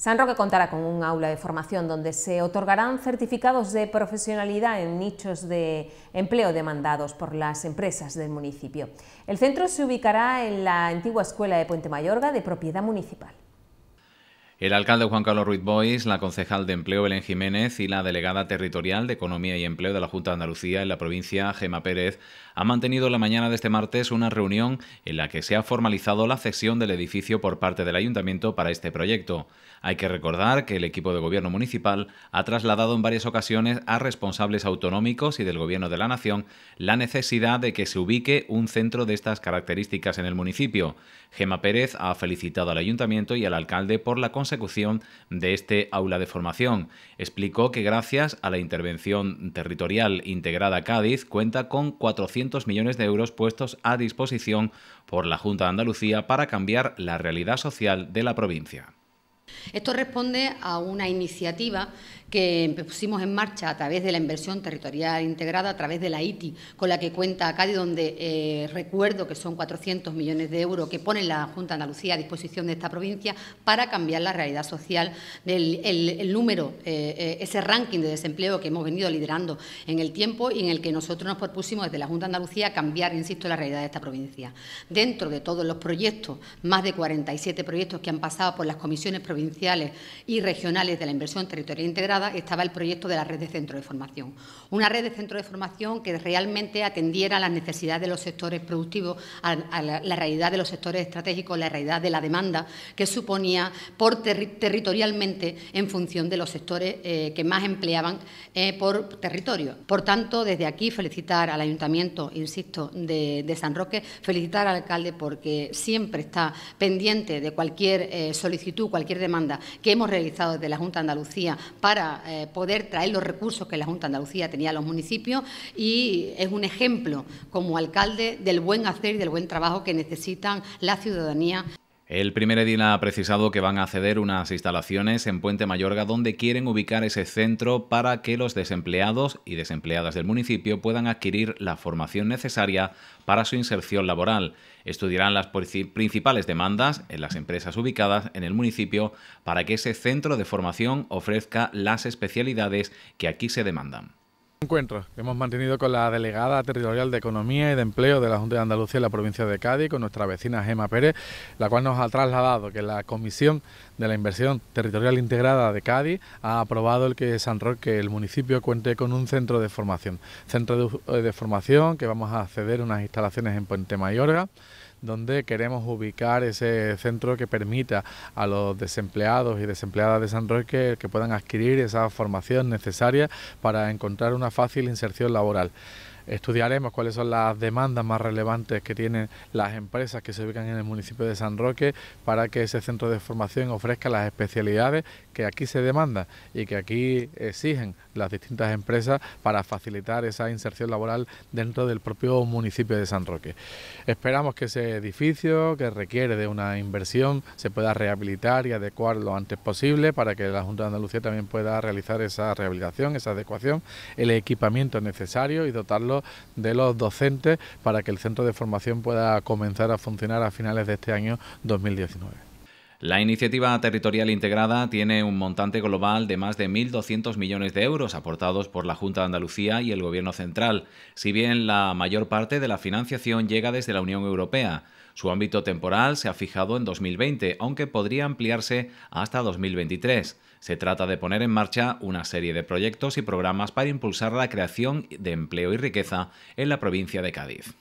San Roque contará con un aula de formación donde se otorgarán certificados de profesionalidad en nichos de empleo demandados por las empresas del municipio. El centro se ubicará en la antigua escuela de Puente Mayorga de propiedad municipal. El alcalde Juan Carlos Ruiz Bois, la concejal de Empleo Belén Jiménez y la delegada territorial de Economía y Empleo de la Junta de Andalucía en la provincia, Gema Pérez, han mantenido la mañana de este martes una reunión en la que se ha formalizado la cesión del edificio por parte del ayuntamiento para este proyecto. Hay que recordar que el equipo de gobierno municipal ha trasladado en varias ocasiones a responsables autonómicos y del gobierno de la nación la necesidad de que se ubique un centro de estas características en el municipio. Gema Pérez ha felicitado al ayuntamiento y al alcalde por la de este aula de formación. Explicó que gracias a la intervención territorial integrada Cádiz cuenta con 400 millones de euros puestos a disposición por la Junta de Andalucía para cambiar la realidad social de la provincia. Esto responde a una iniciativa que pusimos en marcha a través de la inversión territorial integrada, a través de la ITI, con la que cuenta Cádiz, donde eh, recuerdo que son 400 millones de euros que pone la Junta de Andalucía a disposición de esta provincia para cambiar la realidad social del el, número, eh, eh, ese ranking de desempleo que hemos venido liderando en el tiempo y en el que nosotros nos propusimos desde la Junta de Andalucía cambiar, insisto, la realidad de esta provincia. Dentro de todos los proyectos, más de 47 proyectos que han pasado por las comisiones provinciales, provinciales y regionales de la inversión territorial integrada estaba el proyecto de la red de centro de formación. Una red de centro de formación que realmente atendiera a las necesidades de los sectores productivos, a, la, realidad de los sectores estratégicos, la realidad de la demanda que suponía por territorialmente en función de los sectores eh, que más empleaban eh, por territorio. Por tanto, desde aquí felicitar al Ayuntamiento, insisto, de, San Roque, felicitar al alcalde porque siempre está pendiente de cualquier eh, solicitud, cualquier demanda que hemos realizado desde la Junta de Andalucía para eh, poder traer los recursos que la Junta de Andalucía tenía a los municipios y es un ejemplo como alcalde del buen hacer y del buen trabajo que necesitan la ciudadanía. El primer edil ha precisado que van a ceder unas instalaciones en Puente Mayorga donde quieren ubicar ese centro para que los desempleados y desempleadas del municipio puedan adquirir la formación necesaria para su inserción laboral. Estudiarán las principales demandas en las empresas ubicadas en el municipio para que ese centro de formación ofrezca las especialidades que aquí se demandan encuentro que hemos mantenido con la delegada territorial de Economía y de Empleo de la Junta de Andalucía en la provincia de Cádiz, con nuestra vecina Gema Pérez, la cual nos ha trasladado que la Comisión de la Inversión Territorial Integrada de Cádiz ha aprobado el que San Roque, el municipio, cuente con un centro de formación. Centro de, eh, formación que vamos a acceder unas instalaciones en Puente Mayorga donde queremos ubicar ese centro que permita a los desempleados y desempleadas de San Roque que puedan adquirir esa formación necesaria para encontrar una fácil inserción laboral. Estudiaremos cuáles son las demandas más relevantes que tienen las empresas que se ubican en el municipio de San Roque para que ese centro de formación ofrezca las especialidades que aquí se demandan y que aquí exigen las distintas empresas para facilitar esa inserción laboral dentro del propio municipio de San Roque. Esperamos que ese edificio, que requiere de una inversión, se pueda rehabilitar y adecuar lo antes posible para que la Junta de Andalucía también pueda realizar esa rehabilitación, esa adecuación, el equipamiento necesario y dotarlo de los docentes, para que el centro de formación pueda comenzar a funcionar a finales de este año 2019. La iniciativa territorial integrada tiene un montante global de más de 1.200 millones de euros aportados por la Junta de Andalucía y el Gobierno central, si bien la mayor parte de la financiación llega desde la Unión Europea. Su ámbito temporal se ha fijado en 2020, aunque podría ampliarse hasta 2023. Se trata de poner en marcha una serie de proyectos y programas para impulsar la creación de empleo y riqueza en la provincia de Cádiz.